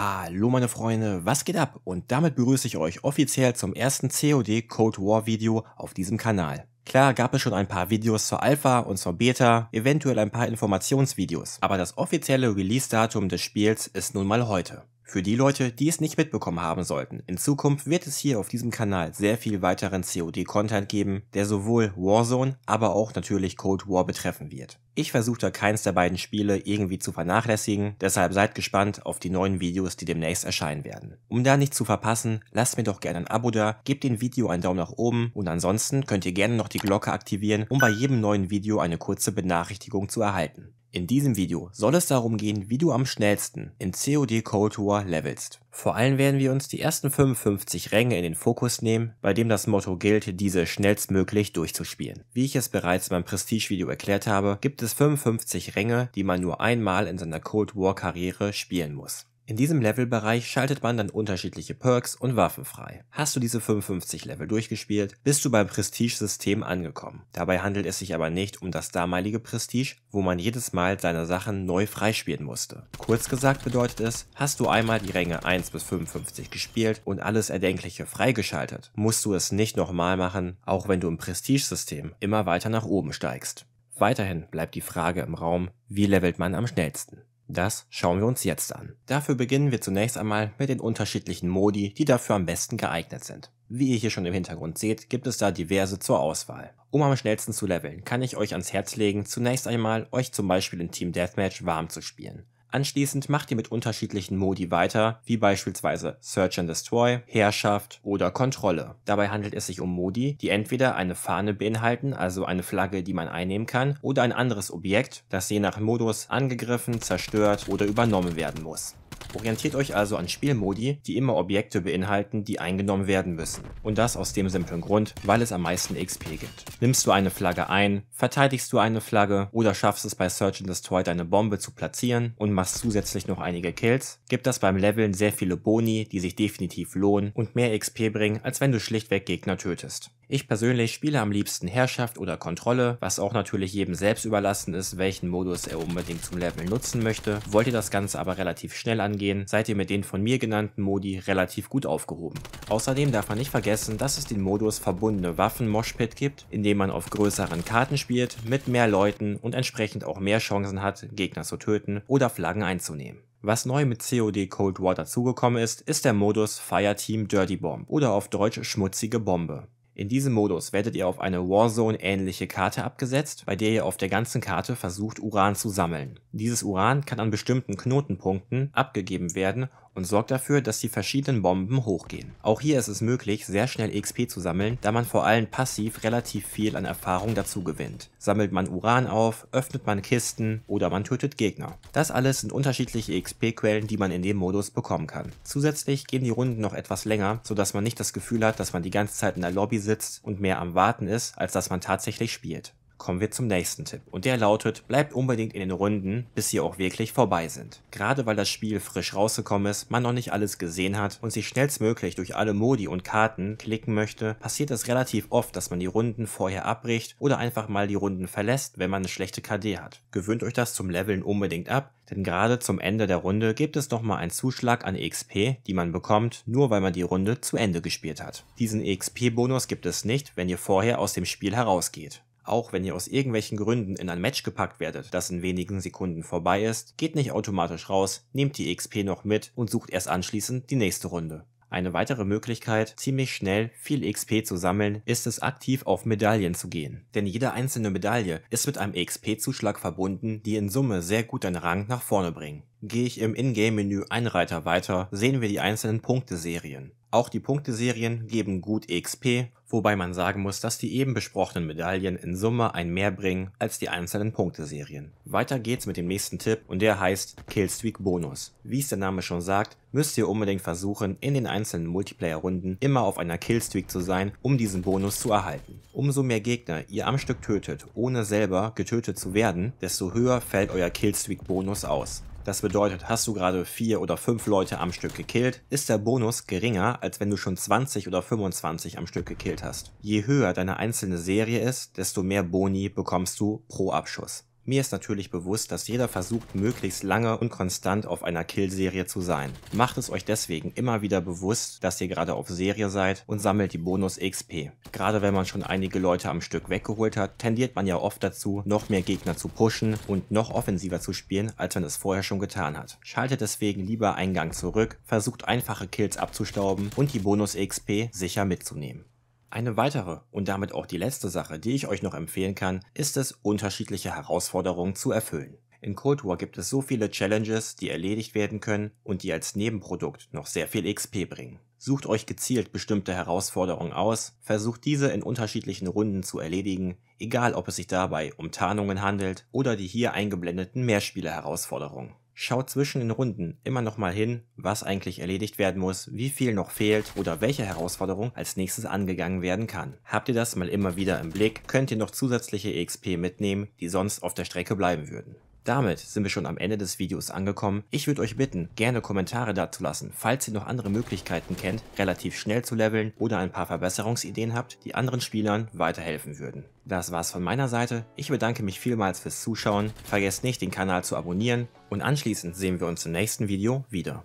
Hallo meine Freunde, was geht ab? Und damit begrüße ich euch offiziell zum ersten COD Code War Video auf diesem Kanal. Klar gab es schon ein paar Videos zur Alpha und zur Beta, eventuell ein paar Informationsvideos, aber das offizielle Release-Datum des Spiels ist nun mal heute. Für die Leute, die es nicht mitbekommen haben sollten, in Zukunft wird es hier auf diesem Kanal sehr viel weiteren COD-Content geben, der sowohl Warzone, aber auch natürlich Cold War betreffen wird. Ich versuche da keins der beiden Spiele irgendwie zu vernachlässigen, deshalb seid gespannt auf die neuen Videos, die demnächst erscheinen werden. Um da nichts zu verpassen, lasst mir doch gerne ein Abo da, gebt dem Video einen Daumen nach oben und ansonsten könnt ihr gerne noch die Glocke aktivieren, um bei jedem neuen Video eine kurze Benachrichtigung zu erhalten. In diesem Video soll es darum gehen, wie du am schnellsten in COD Cold War levelst. Vor allem werden wir uns die ersten 55 Ränge in den Fokus nehmen, bei dem das Motto gilt, diese schnellstmöglich durchzuspielen. Wie ich es bereits beim Prestige-Video erklärt habe, gibt es 55 Ränge, die man nur einmal in seiner Cold War-Karriere spielen muss. In diesem Levelbereich schaltet man dann unterschiedliche Perks und Waffen frei. Hast du diese 55 Level durchgespielt, bist du beim Prestige-System angekommen. Dabei handelt es sich aber nicht um das damalige Prestige, wo man jedes Mal seine Sachen neu freispielen musste. Kurz gesagt bedeutet es, hast du einmal die Ränge 1 bis 55 gespielt und alles Erdenkliche freigeschaltet, musst du es nicht nochmal machen, auch wenn du im Prestige-System immer weiter nach oben steigst. Weiterhin bleibt die Frage im Raum, wie levelt man am schnellsten? Das schauen wir uns jetzt an. Dafür beginnen wir zunächst einmal mit den unterschiedlichen Modi, die dafür am besten geeignet sind. Wie ihr hier schon im Hintergrund seht, gibt es da diverse zur Auswahl. Um am schnellsten zu leveln, kann ich euch ans Herz legen, zunächst einmal euch zum Beispiel in Team Deathmatch warm zu spielen. Anschließend macht ihr mit unterschiedlichen Modi weiter, wie beispielsweise Search and Destroy, Herrschaft oder Kontrolle. Dabei handelt es sich um Modi, die entweder eine Fahne beinhalten, also eine Flagge, die man einnehmen kann, oder ein anderes Objekt, das je nach Modus angegriffen, zerstört oder übernommen werden muss. Orientiert euch also an Spielmodi, die immer Objekte beinhalten, die eingenommen werden müssen. Und das aus dem simplen Grund, weil es am meisten XP gibt. Nimmst du eine Flagge ein, verteidigst du eine Flagge oder schaffst es bei Search and Destroy deine Bombe zu platzieren und machst zusätzlich noch einige Kills, gibt das beim Leveln sehr viele Boni, die sich definitiv lohnen und mehr XP bringen, als wenn du schlichtweg Gegner tötest. Ich persönlich spiele am liebsten Herrschaft oder Kontrolle, was auch natürlich jedem selbst überlassen ist, welchen Modus er unbedingt zum Leveln nutzen möchte. Wollt ihr das Ganze aber relativ schnell angehen, seid ihr mit den von mir genannten Modi relativ gut aufgehoben. Außerdem darf man nicht vergessen, dass es den Modus verbundene Waffen Moshpit gibt, in dem man auf größeren Karten spielt, mit mehr Leuten und entsprechend auch mehr Chancen hat, Gegner zu töten oder Flaggen einzunehmen. Was neu mit COD Cold War dazugekommen ist, ist der Modus Fireteam Dirty Bomb oder auf Deutsch schmutzige Bombe. In diesem Modus werdet ihr auf eine Warzone-ähnliche Karte abgesetzt, bei der ihr auf der ganzen Karte versucht, Uran zu sammeln. Dieses Uran kann an bestimmten Knotenpunkten abgegeben werden und sorgt dafür, dass die verschiedenen Bomben hochgehen. Auch hier ist es möglich, sehr schnell XP zu sammeln, da man vor allem passiv relativ viel an Erfahrung dazu gewinnt. Sammelt man Uran auf, öffnet man Kisten oder man tötet Gegner. Das alles sind unterschiedliche XP-Quellen, die man in dem Modus bekommen kann. Zusätzlich gehen die Runden noch etwas länger, sodass man nicht das Gefühl hat, dass man die ganze Zeit in der Lobby sitzt und mehr am Warten ist, als dass man tatsächlich spielt kommen wir zum nächsten Tipp. Und der lautet, bleibt unbedingt in den Runden, bis sie auch wirklich vorbei sind. Gerade weil das Spiel frisch rausgekommen ist, man noch nicht alles gesehen hat und sich schnellstmöglich durch alle Modi und Karten klicken möchte, passiert es relativ oft, dass man die Runden vorher abbricht oder einfach mal die Runden verlässt, wenn man eine schlechte KD hat. Gewöhnt euch das zum Leveln unbedingt ab, denn gerade zum Ende der Runde gibt es nochmal einen Zuschlag an XP, die man bekommt, nur weil man die Runde zu Ende gespielt hat. Diesen XP-Bonus gibt es nicht, wenn ihr vorher aus dem Spiel herausgeht. Auch wenn ihr aus irgendwelchen Gründen in ein Match gepackt werdet, das in wenigen Sekunden vorbei ist, geht nicht automatisch raus, nehmt die XP noch mit und sucht erst anschließend die nächste Runde. Eine weitere Möglichkeit, ziemlich schnell viel XP zu sammeln, ist es aktiv auf Medaillen zu gehen. Denn jede einzelne Medaille ist mit einem XP-Zuschlag verbunden, die in Summe sehr gut den Rang nach vorne bringen. Gehe ich im Ingame-Menü einen Reiter weiter, sehen wir die einzelnen Punkteserien. Auch die Punkteserien geben gut XP, wobei man sagen muss, dass die eben besprochenen Medaillen in Summe ein Mehr bringen als die einzelnen Punkteserien. Weiter geht's mit dem nächsten Tipp und der heißt Killstreak Bonus. Wie es der Name schon sagt, müsst ihr unbedingt versuchen, in den einzelnen Multiplayer-Runden immer auf einer Killstreak zu sein, um diesen Bonus zu erhalten. Umso mehr Gegner ihr am Stück tötet, ohne selber getötet zu werden, desto höher fällt euer Killstreak-Bonus aus. Das bedeutet, hast du gerade vier oder fünf Leute am Stück gekillt, ist der Bonus geringer, als wenn du schon 20 oder 25 am Stück gekillt hast. Je höher deine einzelne Serie ist, desto mehr Boni bekommst du pro Abschuss. Mir ist natürlich bewusst, dass jeder versucht, möglichst lange und konstant auf einer Kill-Serie zu sein. Macht es euch deswegen immer wieder bewusst, dass ihr gerade auf Serie seid und sammelt die Bonus-XP. Gerade wenn man schon einige Leute am Stück weggeholt hat, tendiert man ja oft dazu, noch mehr Gegner zu pushen und noch offensiver zu spielen, als man es vorher schon getan hat. Schaltet deswegen lieber einen Gang zurück, versucht einfache Kills abzustauben und die Bonus-XP sicher mitzunehmen. Eine weitere und damit auch die letzte Sache, die ich euch noch empfehlen kann, ist es, unterschiedliche Herausforderungen zu erfüllen. In Cold War gibt es so viele Challenges, die erledigt werden können und die als Nebenprodukt noch sehr viel XP bringen. Sucht euch gezielt bestimmte Herausforderungen aus, versucht diese in unterschiedlichen Runden zu erledigen, egal ob es sich dabei um Tarnungen handelt oder die hier eingeblendeten Mehrspieler-Herausforderungen. Schaut zwischen den Runden immer nochmal hin, was eigentlich erledigt werden muss, wie viel noch fehlt oder welche Herausforderung als nächstes angegangen werden kann. Habt ihr das mal immer wieder im Blick, könnt ihr noch zusätzliche EXP mitnehmen, die sonst auf der Strecke bleiben würden. Damit sind wir schon am Ende des Videos angekommen. Ich würde euch bitten, gerne Kommentare dazu lassen, falls ihr noch andere Möglichkeiten kennt, relativ schnell zu leveln oder ein paar Verbesserungsideen habt, die anderen Spielern weiterhelfen würden. Das war's von meiner Seite. Ich bedanke mich vielmals fürs Zuschauen. Vergesst nicht, den Kanal zu abonnieren und anschließend sehen wir uns im nächsten Video wieder.